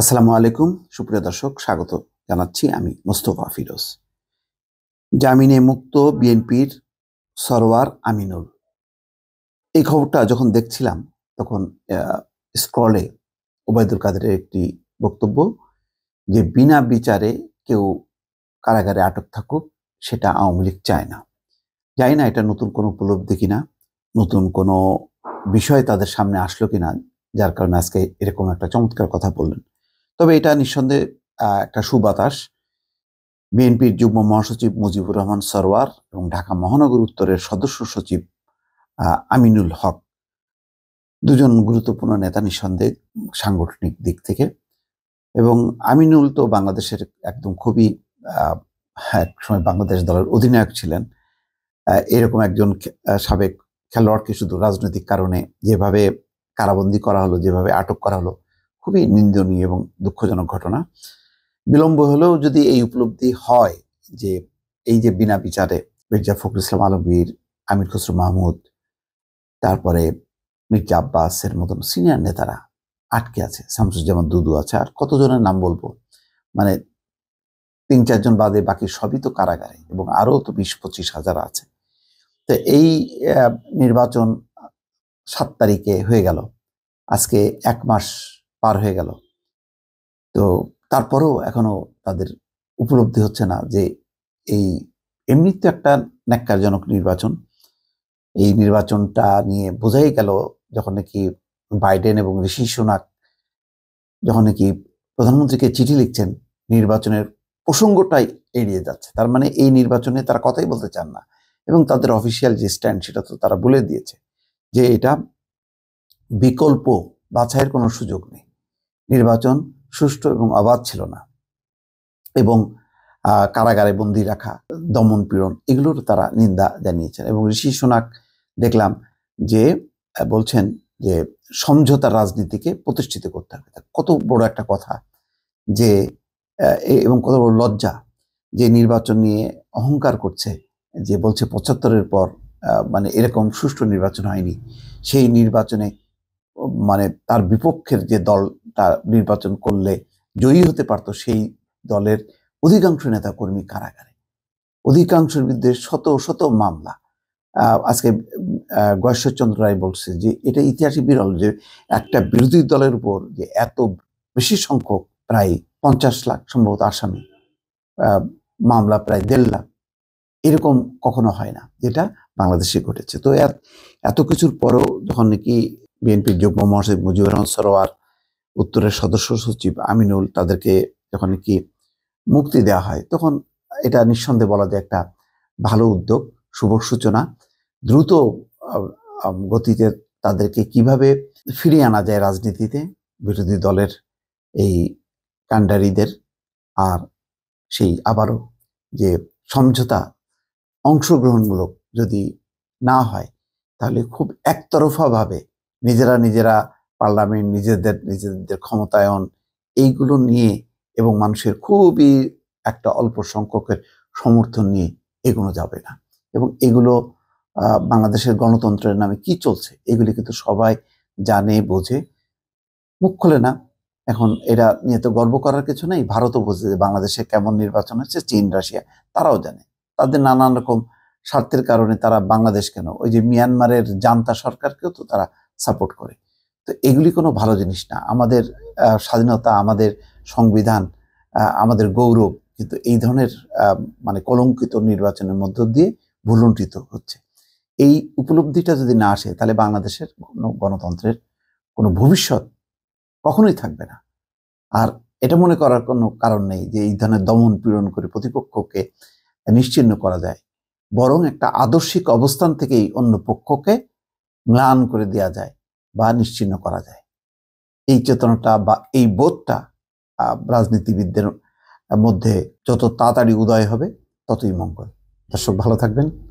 আসসালামু আলাইকুম সুপ্রিয় দর্শক স্বাগত জানাচ্ছি আমি মোস্তফা ফিরোজ জামিনে মুক্ত বিএনপির সরওয়ার আমিনুল এই খবরটা যখন দেখছিলাম তখন স্ক্রলে ওবায়দুল কাদেরের একটি বক্তব্য যে বিনা বিচারে কেউ কারাগারে আটক থাকুক সেটা আওয়ামী লীগ চায় না জানি না এটা নতুন কোনো উপলব্ধি কিনা নতুন কোনো বিষয় তাদের সামনে আসলো কিনা যার কারণে আজকে এরকম একটা চমৎকার কথা বললেন তবে এটা নিঃসন্দেহে একটা সুবাতাস বিএনপির যুগ্ম মহাসচিব মুজিবুর রহমান সরওয়ার এবং ঢাকা মহানগর উত্তরের সদস্য সচিব আমিনুল হক দুজন গুরুত্বপূর্ণ নেতা নিঃসন্দেহে সাংগঠনিক দিক থেকে এবং আমিনুল তো বাংলাদেশের একদম খুবই এক সময় বাংলাদেশ দলের অধিনায়ক ছিলেন এরকম একজন সাবেক খেলোয়াড়কে শুধু রাজনৈতিক কারণে যেভাবে কারাবন্দি করা হলো যেভাবে আটক করা হলো খুবই নিন্দনীয় এবং দুঃখজনক ঘটনা বিলম্ব হলেও যদি এই উপলব্ধি হয় যে এই যে বিনা বিচারে মির্জা ফখরুল ইসলাম আলমগীর আমির খসরু মাহমুদ তারপরে মির্জা আব্বাসের মতন সিনিয়র নেতারা আটকে আছে শামসুজ্জামান দুদু আছে আর কতজনের নাম বলবো মানে তিন চারজন বাদে বাকি সবই তো কারাগারে এবং আরও তো বিশ পঁচিশ হাজার আছে তো এই নির্বাচন সাত তারিখে হয়ে গেল আজকে এক মাস পার হয়ে গেল তো তারপরেও এখনও তাদের উপলব্ধি হচ্ছে না যে এই এমনি তো একটা ন্যাক্কারজনক নির্বাচন এই নির্বাচনটা নিয়ে বোঝাই গেল যখন নাকি বাইডেন এবং ঋষি সোনাক যখন নাকি প্রধানমন্ত্রীকে চিঠি লিখছেন নির্বাচনের প্রসঙ্গটাই এড়িয়ে যাচ্ছে তার মানে এই নির্বাচনে তারা কথাই বলতে চান না এবং তাদের অফিসিয়াল যে স্ট্যান্ড সেটা তো তারা বলে দিয়েছে যে এটা বিকল্প বাছাইয়ের কোনো সুযোগ নেই নির্বাচন সুষ্ঠু এবং অবাধ ছিল না এবং কারাগারে বন্দি রাখা দমন পীড়ন এগুলোর তারা নিন্দা জানিয়েছেন এবং ঋষি সোনাক দেখলাম যে বলছেন যে সমঝোতার রাজনীতিকে প্রতিষ্ঠিত করতে হবে কত বড় একটা কথা যে এবং কত বড় লজ্জা যে নির্বাচন নিয়ে অহংকার করছে যে বলছে পঁচাত্তরের পর মানে এরকম সুষ্ঠু নির্বাচন হয়নি সেই নির্বাচনে মানে তার বিপক্ষের যে দল তা নির্বাচন করলে জয়ী হতে পারত সেই দলের অধিকাংশ নেতাকর্মী কারাগারে অধিকাংশের বিরুদ্ধে শত শত মামলা আজকে গয়েশ্বরচন্দ্র রায় বলছে যে এটা ইতিহাসে বিরল যে একটা বিরোধী দলের উপর যে এত বেশি সংখ্যক প্রায় পঞ্চাশ লাখ সম্ভবত আসামি মামলা প্রায় দেড় লাখ এরকম কখনো হয় না যেটা বাংলাদেশে ঘটেছে তো এত কিছুর পরেও যখন নাকি বিএনপির যুগ্ম মহাসচিব মুজিবুর রহমান সরোয়ার উত্তরের সদস্য সচিব আমিনুল তাদেরকে যখন কি মুক্তি দেওয়া হয় তখন এটা নিঃসন্দেহে বলা যায় একটা ভালো উদ্যোগ শুভ সূচনা দ্রুত গতিতে তাদেরকে কিভাবে ফিরিয়ে আনা যায় রাজনীতিতে বিরোধী দলের এই কান্ডারিদের আর সেই আবারও যে সমঝোতা অংশগ্রহণমূলক যদি না হয় তাহলে খুব একতরফাভাবে নিজেরা নিজেরা পার্লামেন্ট নিজেদের নিজেদের ক্ষমতায়ন এইগুলো নিয়ে এবং মানুষের খুবই একটা অল্প সংখ্যকের সমর্থন নিয়ে এগুলো যাবে না এবং এগুলো বাংলাদেশের গণতন্ত্রের নামে কি চলছে এগুলি কিন্তু সবাই জানে বোঝে মুখ খোলে না এখন এরা নিয়ে তো গর্ব করার কিছু নেই ভারতও বোঝে যে বাংলাদেশে কেমন নির্বাচন হচ্ছে চীন রাশিয়া তারাও জানে তাদের নানান রকম স্বার্থের কারণে তারা বাংলাদেশ কেন ওই যে মিয়ানমারের জান্তা সরকারকেও তো তারা সাপোর্ট করে তো এগুলি কোনো ভালো জিনিস না আমাদের স্বাধীনতা আমাদের সংবিধান আমাদের গৌরব কিন্তু এই ধরনের মানে কলঙ্কিত নির্বাচনের মধ্য দিয়ে ভুলুণ্ঠিত হচ্ছে এই উপলব্ধিটা যদি না আসে তাহলে বাংলাদেশের কোনো গণতন্ত্রের কোনো ভবিষ্যৎ কখনোই থাকবে না আর এটা মনে করার কোনো কারণ নেই যে এই ধরনের দমন পীড়ন করে প্রতিপক্ষকে নিশ্চিন্ন করা যায় বরং একটা আদর্শিক অবস্থান থেকেই অন্য পক্ষকে ম্লান করে দেওয়া যায় বা নিশ্চিন্ন করা যায় এই চেতনাটা বা এই বোধটা রাজনীতিবিদদের মধ্যে যত তাড়াতাড়ি উদয় হবে ততই মঙ্গল দর্শক ভালো থাকবেন